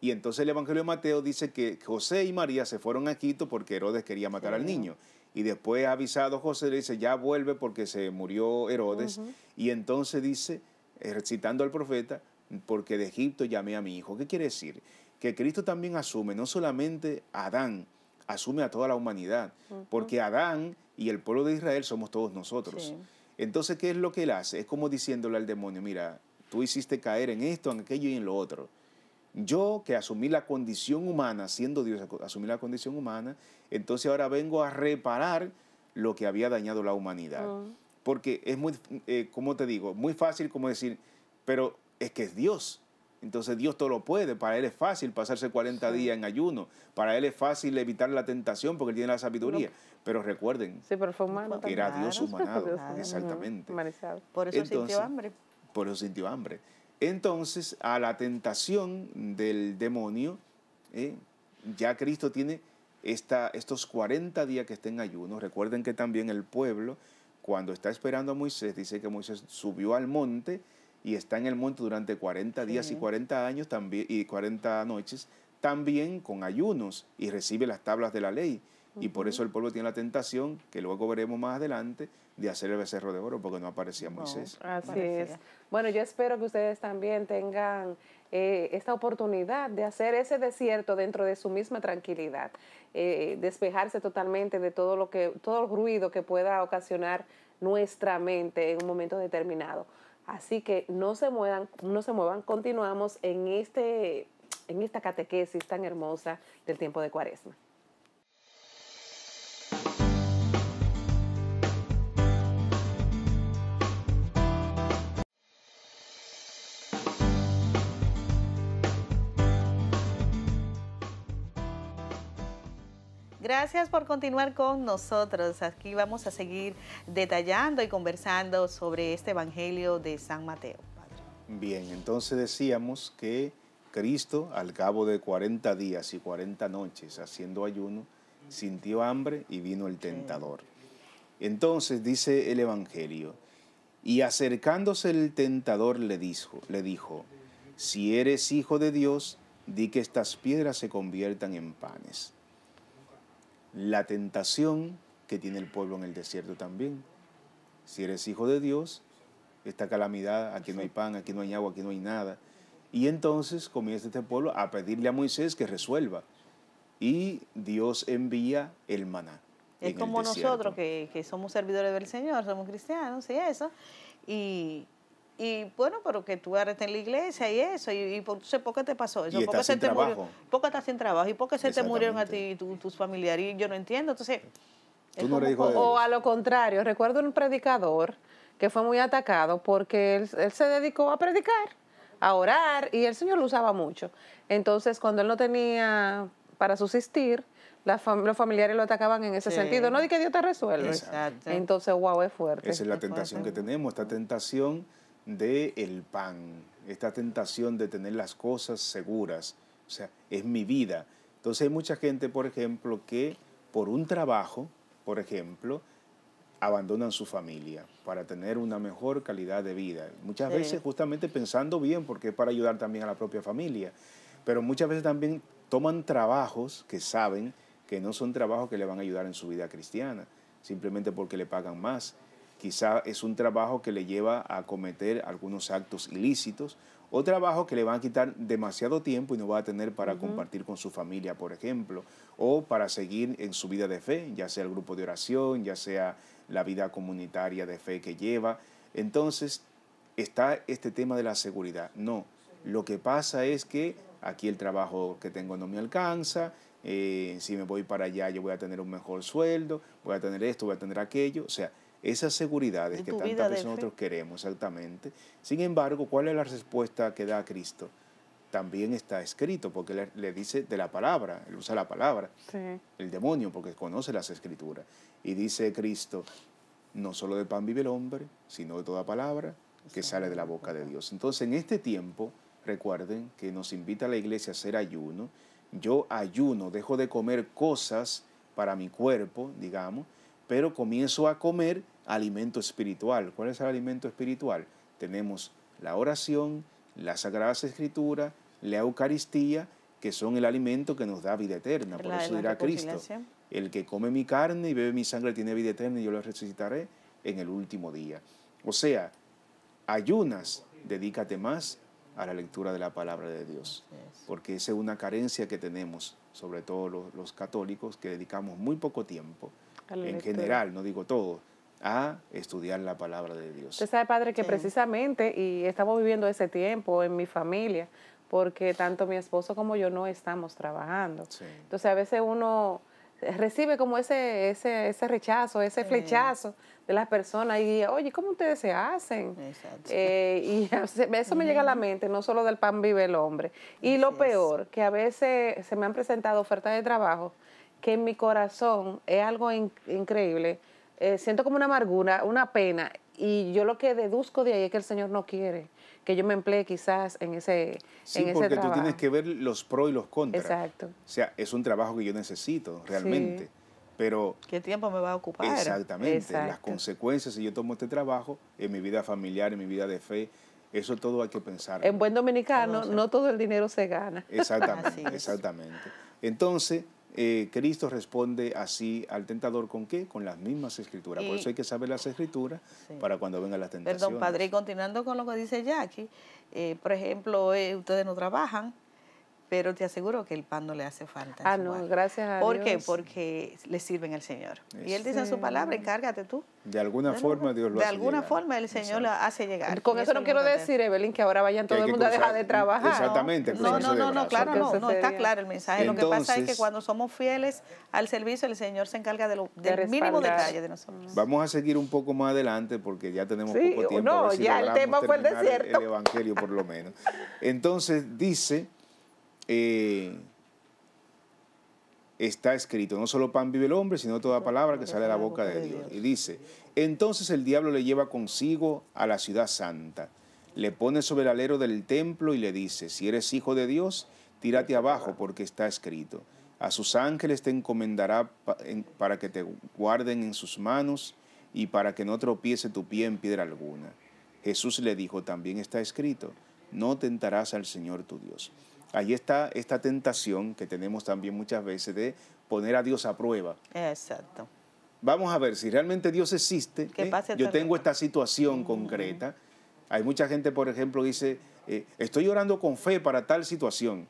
Y entonces el Evangelio de Mateo dice que José y María se fueron a Quito porque Herodes quería matar al niño. Y después ha avisado José, le dice, ya vuelve porque se murió Herodes. Y entonces dice, recitando eh, al profeta, porque de Egipto llamé a mi hijo. ¿Qué quiere decir? que Cristo también asume, no solamente a Adán, asume a toda la humanidad, porque Adán y el pueblo de Israel somos todos nosotros. Entonces, ¿qué es lo que él hace? Es como diciéndole al demonio, mira, tú hiciste caer en esto, en aquello y en lo otro. Yo que asumí la condición humana, siendo Dios, asumí la condición humana, entonces ahora vengo a reparar lo que había dañado la humanidad. Porque es muy, eh, te digo, muy fácil como decir, pero es que es Dios. Entonces Dios todo lo puede. Para Él es fácil pasarse 40 días en ayuno. Para Él es fácil evitar la tentación porque Él tiene la sabiduría. Pero recuerden, era Dios humanado. Exactamente. Por eso sintió hambre. Por eso sintió hambre. Entonces, a la tentación del demonio, ¿eh? ya Cristo tiene esta, estos 40 días que está en ayuno. Recuerden que también el pueblo, cuando está esperando a Moisés, dice que Moisés subió al monte y está en el monte durante 40 días y 40 años también, y 40 noches, también con ayunos y recibe las tablas de la ley. Y por eso el pueblo tiene la tentación, que luego veremos más adelante, de hacer el becerro de oro, porque no aparecía Moisés. así es. Bueno, yo espero que ustedes también tengan eh, esta oportunidad de hacer ese desierto dentro de su misma tranquilidad, eh, despejarse totalmente de todo lo que, todo el ruido que pueda ocasionar nuestra mente en un momento determinado. Así que no se muevan, no se muevan, continuamos este, en esta catequesis tan hermosa del tiempo de Cuaresma. Gracias por continuar con nosotros. Aquí vamos a seguir detallando y conversando sobre este Evangelio de San Mateo. Bien, entonces decíamos que Cristo, al cabo de 40 días y 40 noches haciendo ayuno, sintió hambre y vino el tentador. Entonces dice el Evangelio, y acercándose el tentador le dijo, le dijo, si eres hijo de Dios, di que estas piedras se conviertan en panes la tentación que tiene el pueblo en el desierto también. Si eres hijo de Dios, esta calamidad, aquí no hay pan, aquí no hay agua, aquí no hay nada. Y entonces comienza este pueblo a pedirle a Moisés que resuelva. Y Dios envía el maná. Es como nosotros que, que, somos servidores del Señor, somos cristianos y eso. Y, y bueno, pero que tú eres en la iglesia y eso, y, y por, qué te pasó eso? ¿Por qué se te murió? ¿Por qué estás sin trabajo? ¿Y por qué se te murieron a ti tus familiares? yo no entiendo, entonces... o a lo contrario, recuerdo un predicador que fue muy atacado porque él, se dedicó a predicar, a orar, y el Señor lo usaba mucho. Entonces, cuando él no tenía para subsistir, los familiares lo atacaban en ese sentido. No di que Dios te resuelve. Exacto. Entonces, wow, es fuerte. Esa es la tentación que tenemos, esta tentación de el pan, esta tentación de tener las cosas seguras, o sea, es mi vida. Entonces hay mucha gente, por ejemplo, que por un trabajo, por ejemplo, abandonan su familia para tener una mejor calidad de vida. Muchas veces justamente pensando bien, porque es para ayudar también a la propia familia, pero muchas veces también toman trabajos que saben que no son trabajos que le van a ayudar en su vida cristiana, simplemente porque le pagan más quizá es un trabajo que le lleva a cometer algunos actos ilícitos o trabajo que le van a quitar demasiado tiempo y no va a tener para compartir con su familia, por ejemplo, o para seguir en su vida de fe, ya sea el grupo de oración, ya sea la vida comunitaria de fe que lleva. Entonces, está este tema de la seguridad. No, lo que pasa es que aquí el trabajo que tengo no me alcanza, eh, si me voy para allá yo voy a tener un mejor sueldo, voy a tener esto, voy a tener aquello, o sea, esas seguridades que tantas veces nosotros queremos, exactamente. Sin embargo, ¿cuál es la respuesta que da Cristo? También está escrito, porque le, dice de la palabra, él usa la palabra, el demonio, porque conoce las escrituras. Y dice Cristo, no solo de pan vive el hombre, sino de toda palabra que sale de la boca de Dios. Entonces, en este tiempo, recuerden que nos invita la iglesia a hacer ayuno. Yo ayuno, dejo de comer cosas para mi cuerpo, digamos, pero comienzo a comer alimento espiritual. ¿Cuál es el alimento espiritual? Tenemos la oración, las sagradas escrituras, la Eucaristía, que son el alimento que nos da vida eterna. Por eso dirá Cristo, el que come mi carne y bebe mi sangre tiene vida eterna y yo lo resucitaré en el último día. O sea, ayunas, dedícate más a la lectura de la palabra de Dios, porque esa es una carencia que tenemos, sobre todo los, católicos, que dedicamos muy poco tiempo, en general, no digo todo a estudiar la palabra de Dios. Usted sabe, padre, que precisamente, y estamos viviendo ese tiempo en mi familia, porque tanto mi esposo como yo no estamos trabajando. Entonces a veces uno recibe como ese, ese, rechazo, ese flechazo de las personas y, oye, ¿cómo ustedes se hacen? Exacto. Eh, y eso me llega a la mente, no solo del pan vive el hombre. Y lo peor, que a veces se me han presentado ofertas de trabajo que en mi corazón es algo increíble eh, siento como una amargura, una pena. Y yo lo que deduzco de ahí es que el Señor no quiere que yo me emplee quizás en ese sí, porque tú tienes que ver los pros y los contras. Exacto. O sea, es un trabajo que yo necesito realmente. Pero... ¿Qué tiempo me va a ocupar? Exactamente. Las consecuencias, si yo tomo este trabajo, en mi vida familiar, en mi vida de fe, eso todo hay que pensar. En buen dominicano, no todo el dinero se gana. Exactamente, exactamente. Entonces, eh, Cristo responde así al tentador con qué? Con las mismas escrituras. Por eso hay que saber las escrituras para cuando vengan las tentaciones. Perdón, padre, y continuando con lo que dice Jackie, eh, por ejemplo, eh, ustedes no trabajan, pero te aseguro que el pan no le hace falta. Ah, no, gracias a Dios. ¿Por qué? Porque le sirven al Señor. Y Él dice en su palabra, encárgate tú. De alguna forma Dios lo hace De alguna forma el Señor lo hace llegar. Con eso, no quiero decir, Evelyn, que ahora vayan todo el mundo a dejar de trabajar. Exactamente. No, no, no, claro, no, está claro el mensaje. lo que pasa es que cuando somos fieles al servicio, el Señor se encarga de del mínimo detalle de nosotros. Mm. Vamos a seguir un poco más adelante porque ya tenemos poco tiempo. No, ya el tema fue el desierto. El Evangelio por lo menos. Entonces dice eh, está escrito, no solo pan vive el hombre, sino toda palabra que sale de la boca de Dios. Y dice, entonces el diablo le lleva consigo a la ciudad santa, le pone sobre el alero del templo y le dice, si eres hijo de Dios, tírate abajo porque está escrito. A sus ángeles te encomendará para que te guarden en sus manos y para que no tropiece tu pie en piedra alguna. Jesús le dijo, también está escrito, no tentarás al Señor tu Dios. Ahí está esta tentación que tenemos también muchas veces de poner a Dios a prueba. Exacto. Vamos a ver si realmente Dios existe. ¿eh? Yo tengo esta situación concreta. Hay mucha gente, por ejemplo, que dice, eh, estoy orando con fe para tal situación.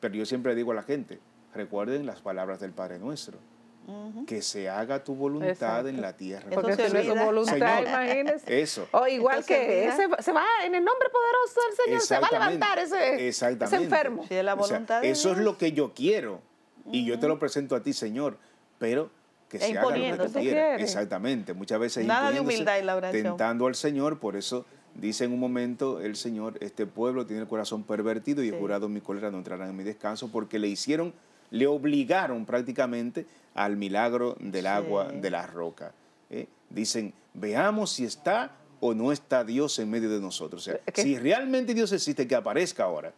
Pero yo siempre digo a la gente, recuerden las palabras del Padre Nuestro. Que se haga tu voluntad en la tierra. Porque Eso su voluntad, imagínese. Eso. O igual que se va en el nombre poderoso del Señor, se va a levantar ese, enfermo. eso es lo que yo quiero y yo te lo presento a ti, Señor, pero que se haga lo que tú quieras. Exactamente, muchas veces Nada al Señor, por eso dice en un momento el Señor, este pueblo tiene el corazón pervertido y he jurado mi cólera no entrarán en mi descanso porque le hicieron le obligaron prácticamente al milagro del agua de la roca. ¿eh? Dicen, veamos si está o no está Dios en medio de nosotros. si realmente Dios existe, que aparezca ahora.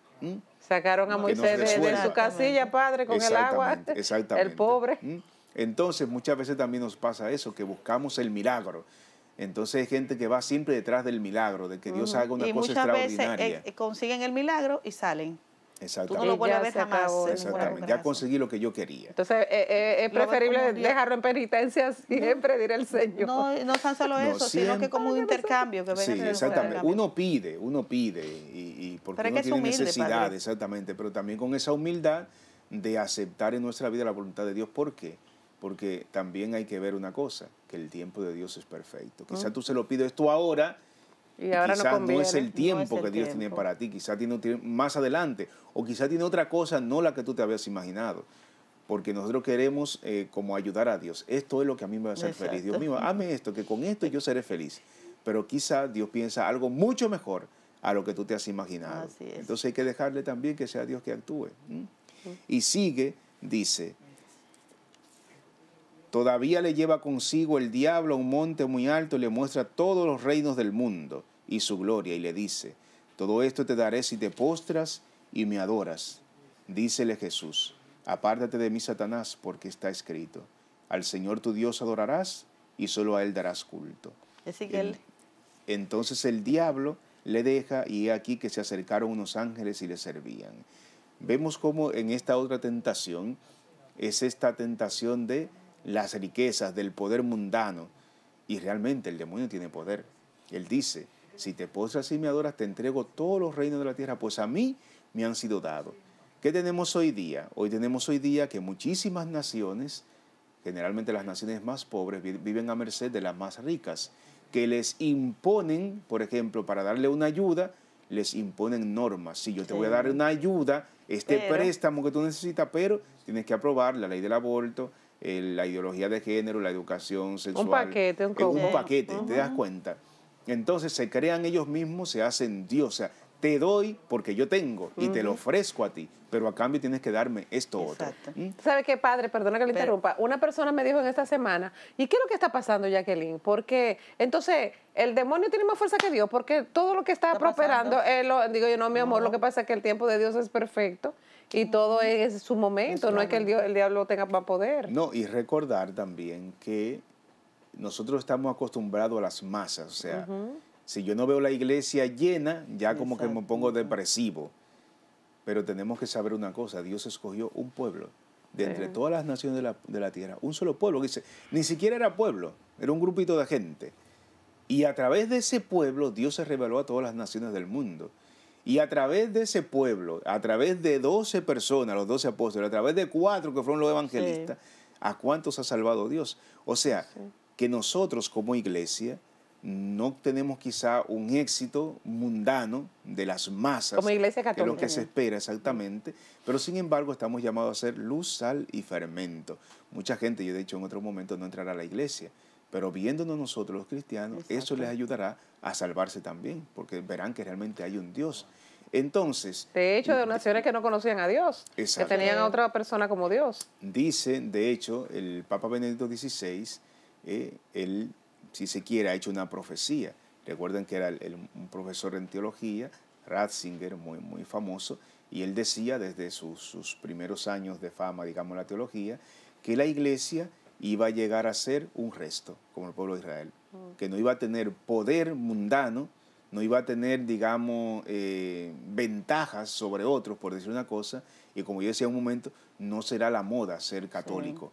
Sacaron a Moisés de, su casilla, padre, con el agua. Exactamente. El pobre. Entonces, muchas veces también nos pasa eso, que buscamos el milagro. Entonces hay gente que va siempre detrás del milagro, de que Dios haga una y muchas Veces, eh, eh, consiguen el milagro y salen. Exactamente. Ya conseguí lo que yo quería. Entonces, eh, eh, es preferible dejarlo en penitencia siempre, diré el Señor. No, no tan solo eso, sino que como un intercambio. Que sí, exactamente. Uno pide, uno pide, y, y porque tiene necesidad, exactamente, pero también con esa humildad de aceptar en nuestra vida la voluntad de Dios. ¿Por qué? Porque también hay que ver una cosa, que el tiempo de Dios es perfecto. Quizás tú se lo pides esto ahora, y no, es el tiempo que Dios tiene para ti, quizá tiene más adelante, o quizá tiene otra cosa, no la que tú te habías imaginado. Porque nosotros queremos eh, como ayudar a Dios. Esto es lo que a mí me va a hacer feliz. Dios mío, ame esto, que con esto yo seré feliz. Pero quizá Dios piensa algo mucho mejor a lo que tú te has imaginado. Entonces hay que dejarle también que sea Dios que actúe. Y sigue, dice, todavía le lleva consigo el diablo a un monte muy alto y le muestra todos los reinos del mundo y su gloria, y le dice, todo esto te daré si te postras y me adoras. Dícele Jesús, apártate de mí, Satanás, porque está escrito, al Señor tu Dios adorarás y solo a Él darás culto. Entonces el diablo le deja y aquí que se acercaron unos ángeles y le servían. Vemos cómo en esta otra tentación es esta tentación de las riquezas, del poder mundano. Y realmente el demonio tiene poder. Él dice, si te postras y me adoras, te entrego todos los reinos de la tierra, pues a mí me han sido dados. ¿Qué tenemos hoy día? Hoy tenemos hoy día que muchísimas naciones, generalmente las naciones más pobres, viven a merced de las más ricas, que les imponen, por ejemplo, para darle una ayuda, les imponen normas. Si yo te voy a dar una ayuda, este préstamo que tú necesitas, pero tienes que aprobar la ley del aborto, la ideología de género, la educación sexual. Un paquete, un, eh, paquete, te das cuenta. Entonces se crean ellos mismos, se hacen Dios. O sea, te doy porque yo tengo y te lo ofrezco a ti, pero a cambio tienes que darme esto o otro. ¿Mm? ¿Sabe qué, padre? Perdona que lo interrumpa. Una persona me dijo en esta semana, ¿y qué es lo que está pasando, Jacqueline? Porque entonces el demonio tiene más fuerza que Dios, porque todo lo que está, prosperando, él digo yo, no, mi amor, lo que pasa es que el tiempo de Dios es perfecto y todo es su momento, no es que el, el diablo tenga más poder. No, y recordar también que nosotros estamos acostumbrados a las masas, o sea, si yo no veo la iglesia llena, ya como que me pongo depresivo. Pero tenemos que saber una cosa, Dios escogió un pueblo de entre todas las naciones de la, tierra, un solo pueblo, que dice, ni siquiera era pueblo, era un grupito de gente. Y a través de ese pueblo Dios se reveló a todas las naciones del mundo. Y a través de ese pueblo, a través de 12 personas, los 12 apóstoles, a través de cuatro que fueron los evangelistas, ¿a cuántos ha salvado Dios? O sea, que nosotros como iglesia no tenemos quizá un éxito mundano de las masas. Como iglesia católica. es lo que se espera exactamente, pero sin embargo estamos llamados a ser luz, sal y fermento. Mucha gente, yo de hecho en otro momento no entrará a la iglesia, pero viéndonos nosotros los cristianos, eso les ayudará a salvarse también, porque verán que realmente hay un Dios. Entonces... De hecho, de naciones que no conocían a Dios, que tenían a otra persona como Dios. Dice, de hecho, el Papa Benedicto XVI, eh, él, si se quiere, ha hecho una profecía. Recuerden que era el, un profesor en teología, Ratzinger, muy, muy famoso, y él decía desde sus, sus primeros años de fama, digamos, la teología, que la iglesia iba a llegar a ser un resto, como el pueblo de Israel, que no iba a tener poder mundano, no iba a tener, digamos, eh, ventajas sobre otros, por decir una cosa, y como yo decía en un momento, no será la moda ser católico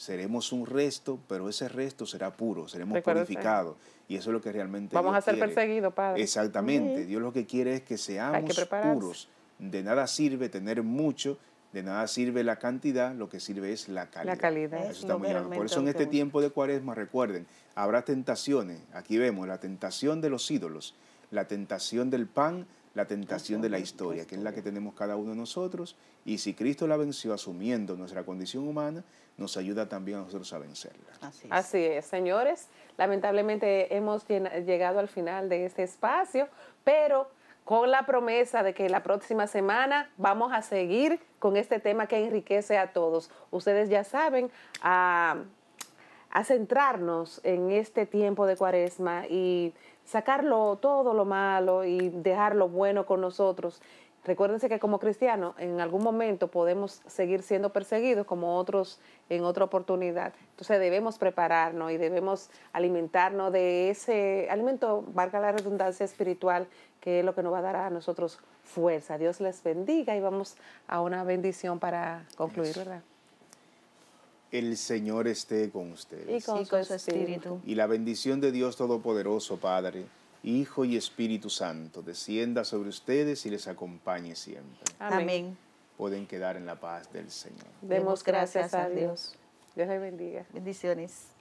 seremos un resto, pero ese resto será puro, seremos purificados. Y eso es lo que realmente... Vamos a ser perseguidos, Padre. Exactamente. Dios lo que quiere es que seamos puros. De nada sirve tener mucho, de nada sirve la cantidad, lo que sirve es la calidad. La calidad. Por eso en este tiempo de cuaresma, recuerden, habrá tentaciones. Aquí vemos la tentación de los ídolos, la tentación del pan, la tentación de la historia, que es la que tenemos cada uno de nosotros, y si Cristo la venció asumiendo nuestra condición humana, nos ayuda también a nosotros a vencerla. Así es, señores. Lamentablemente hemos llegado al final de este espacio, pero con la promesa de que la próxima semana vamos a seguir con este tema que enriquece a todos. Ustedes ya saben, a, a centrarnos en este tiempo de cuaresma y sacarlo todo lo malo y dejar lo bueno con nosotros. Recuérdense que como cristianos en algún momento podemos seguir siendo perseguidos como otros en otra oportunidad. Entonces debemos prepararnos y debemos alimentarnos de ese alimento, valga la redundancia espiritual, que es lo que nos va a dar a nosotros fuerza. Dios les bendiga y vamos a una bendición para concluir, ¿verdad? El Señor esté con ustedes. Y con, su espíritu. Y la bendición de Dios Todopoderoso, Padre, Hijo y Espíritu Santo, descienda sobre ustedes y les acompañe siempre. Amén. Pueden quedar en la paz del Señor. Demos gracias a Dios. Dios les bendiga. Bendiciones.